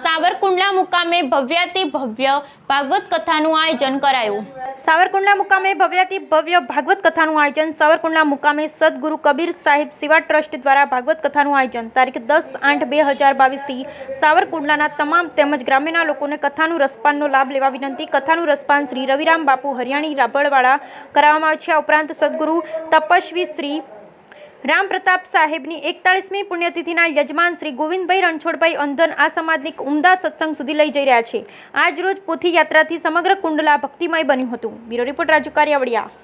सावरकुंडला मुकामे भव्य अति भव्य भागवत कथा નું આયોજન કરાયું સાવરકુંડલા મુકામે ભવ્યતિ ભવ્ય ભાગવત કથા નું આયોજન સાવરકુંડલા મુકામે સદગુરુ કબીર સાહેબ સેવા ટ્રસ્ટ દ્વારા ભાગવત કથા નું આયોજન તારીખ 10 8 2022 થી સાવરકુંડલા ના તમામ તેમજ ગ્રામીણ ના લોકો ને કથા નું રસપાન નો લાભ લેવા વિનંતી કથા નું રસપાન શ્રી રવિરામ બાપુ હરિયાણી રાબળવાળા કરવવામાં આવશે ઉપरांत સદગુરુ તપસ્વી શ્રી રામ પ્રતાપ સાહેબની એકતાળીસમી પુણ્યતિથિના યજમાન શ્રી ગોવિંદભાઈ રણછોડભાઈ અંધન આ સમાજની ઉમદા સત્સંગ સુધી લઈ જઈ રહ્યા છે આજ રોજ પોથી યાત્રાથી સમગ્ર કુંડલા ભક્તિમય બન્યું હતું બ્યુરો રિપોર્ટ રાજુ કારિયાવડિયા